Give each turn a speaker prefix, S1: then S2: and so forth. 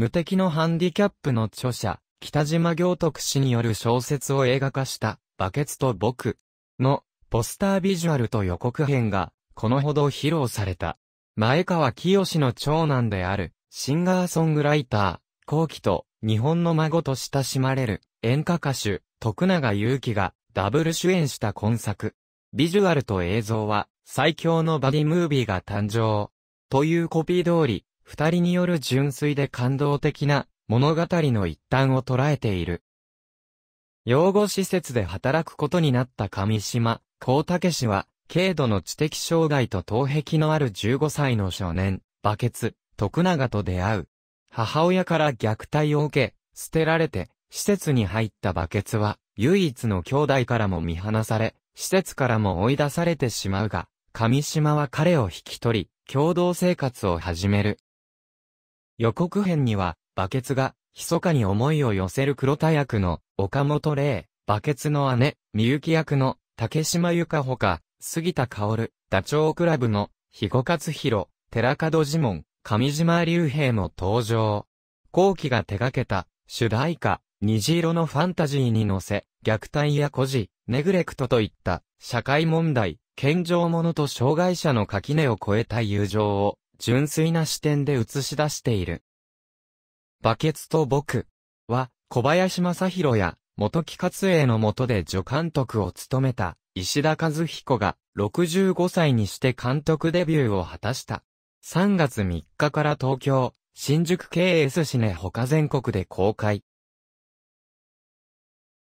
S1: 無敵のハンディキャップの著者、北島行徳氏による小説を映画化した、バケツと僕のポスタービジュアルと予告編が、このほど披露された。前川清の長男である、シンガーソングライター、後期と、日本の孫と親しまれる、演歌歌手、徳永祐希が、ダブル主演した今作。ビジュアルと映像は、最強のバディムービーが誕生。というコピー通り、二人による純粋で感動的な物語の一端を捉えている。養護施設で働くことになった上島、光武氏は、軽度の知的障害と頭壁のある15歳の少年、バケツ、徳永と出会う。母親から虐待を受け、捨てられて、施設に入ったバケツは、唯一の兄弟からも見放され、施設からも追い出されてしまうが、上島は彼を引き取り、共同生活を始める。予告編には、バケツが、密かに思いを寄せる黒田役の岡本玲、バケツの姉、みゆき役の竹島由かほか、杉田薫、ダチョウ倶楽部の肥後勝弘、寺門ジモン、上島竜兵も登場。後期が手掛けた主題歌、虹色のファンタジーに乗せ、虐待や孤児、ネグレクトといった社会問題、健常者と障害者の垣根を越えた友情を純粋な視点で映し出している。バケツと僕は小林正宏や元木勝栄の下で助監督を務めた石田和彦が65歳にして監督デビューを果たした。3月3日から東京、新宿 KS シネ他全国で公開。